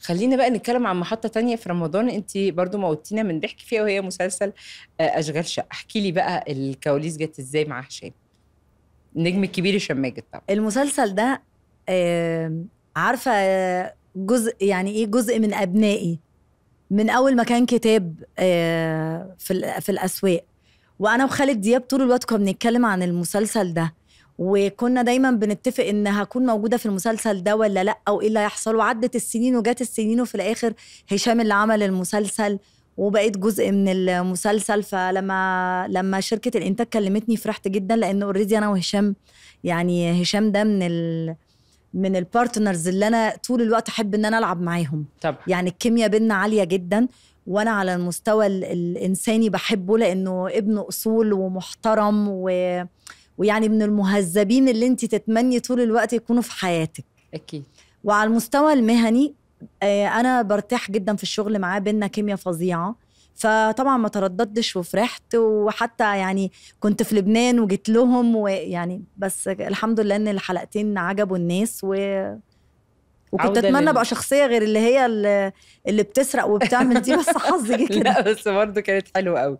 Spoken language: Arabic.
خلينا بقى نتكلم عن محطة تانية في رمضان انت برضو موتينا من ضحك فيها وهي مسلسل آه، أشغال شقة احكي لي بقى الكواليس جت ازاي مع هشام النجم الكبير هشام ماجد طبعا المسلسل ده عارفة جزء يعني ايه جزء من أبنائي من أول ما كان كتاب آه، في الأسواق وأنا وخالد دياب طول الوقت كنا بنتكلم عن المسلسل ده وكنا دايما بنتفق ان هكون موجوده في المسلسل ده ولا لا او ايه اللي هيحصل وعدت السنين وجات السنين وفي الاخر هشام اللي عمل المسلسل وبقيت جزء من المسلسل فلما لما شركه الانتاج كلمتني فرحت جدا لان اوريدي انا وهشام يعني هشام ده من ال من البارتنرز اللي انا طول الوقت احب ان انا العب معاهم طبعا. يعني الكيمياء بينا عاليه جدا وانا على المستوى الانساني بحبه لانه ابن اصول ومحترم و ويعني من المهذبين اللي انت تتمني طول الوقت يكونوا في حياتك اكيد وعلى المستوى المهني آه، انا برتاح جدا في الشغل معاه بينا كيمياء فظيعه فطبعا ما ترددتش وفرحت وحتى يعني كنت في لبنان وجيت لهم ويعني بس الحمد لله ان الحلقتين عجبوا الناس و وكنت اتمنى ابقى شخصيه غير اللي هي اللي, بتسرق وبتعمل دي بس حظي كده لا بس برضه كانت حلوه قوي